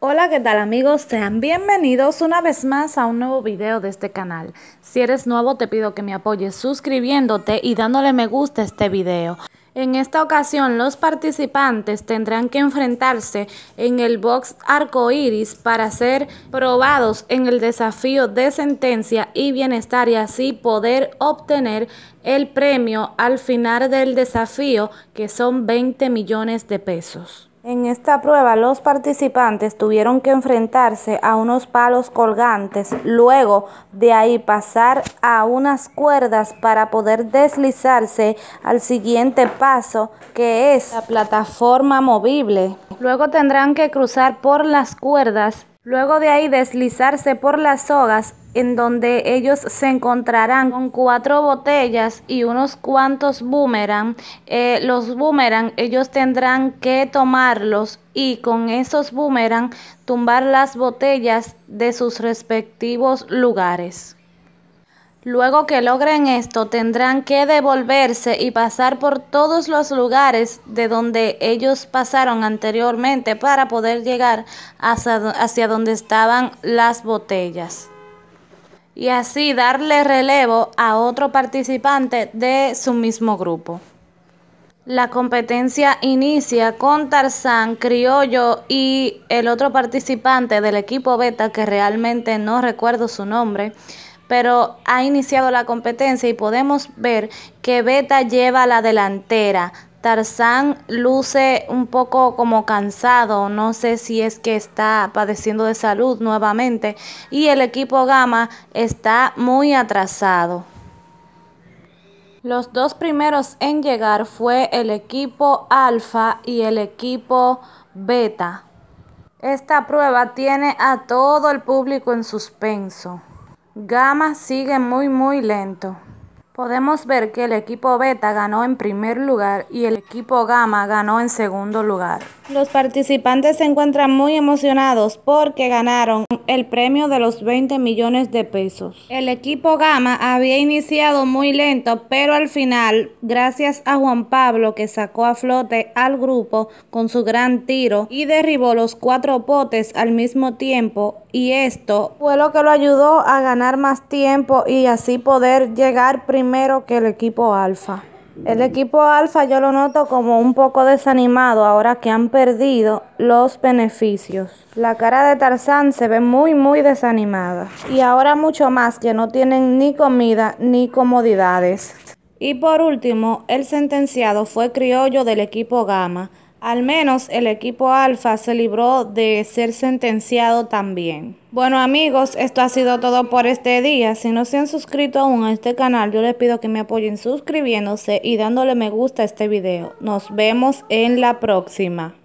Hola, ¿qué tal amigos? Sean bienvenidos una vez más a un nuevo video de este canal. Si eres nuevo te pido que me apoyes suscribiéndote y dándole me gusta a este video. En esta ocasión los participantes tendrán que enfrentarse en el box iris para ser probados en el desafío de sentencia y bienestar y así poder obtener el premio al final del desafío que son 20 millones de pesos. En esta prueba los participantes tuvieron que enfrentarse a unos palos colgantes, luego de ahí pasar a unas cuerdas para poder deslizarse al siguiente paso que es la plataforma movible. Luego tendrán que cruzar por las cuerdas Luego de ahí deslizarse por las sogas en donde ellos se encontrarán con cuatro botellas y unos cuantos boomerang. Eh, los boomerang ellos tendrán que tomarlos y con esos boomerang tumbar las botellas de sus respectivos lugares. Luego que logren esto, tendrán que devolverse y pasar por todos los lugares de donde ellos pasaron anteriormente para poder llegar hacia, donde estaban las botellas. Y así darle relevo a otro participante de su mismo grupo. La competencia inicia con Tarzán, Criollo y el otro participante del equipo Beta, que realmente no recuerdo su nombre, pero ha iniciado la competencia y podemos ver que Beta lleva la delantera. Tarzán luce un poco como cansado, no sé si es que está padeciendo de salud nuevamente y el equipo Gama está muy atrasado. Los dos primeros en llegar fue el equipo Alfa y el equipo Beta. Esta prueba tiene a todo el público en suspenso. Gama sigue muy muy lento. Podemos ver que el equipo beta ganó en primer lugar y el equipo gamma ganó en segundo lugar. Los participantes se encuentran muy emocionados porque ganaron el premio de los 20 millones de pesos. El equipo gamma había iniciado muy lento, pero al final, gracias a Juan Pablo que sacó a flote al grupo con su gran tiro y derribó los cuatro potes al mismo tiempo, y esto fue lo que lo ayudó a ganar más tiempo y así poder llegar primero que el equipo alfa. El equipo alfa yo lo noto como un poco desanimado ahora que han perdido los beneficios. La cara de Tarzán se ve muy muy desanimada y ahora mucho más que no tienen ni comida ni comodidades. Y por último, el sentenciado fue criollo del equipo Gamma. Al menos el equipo Alfa se libró de ser sentenciado también. Bueno amigos, esto ha sido todo por este día. Si no se han suscrito aún a este canal, yo les pido que me apoyen suscribiéndose y dándole me gusta a este video. Nos vemos en la próxima.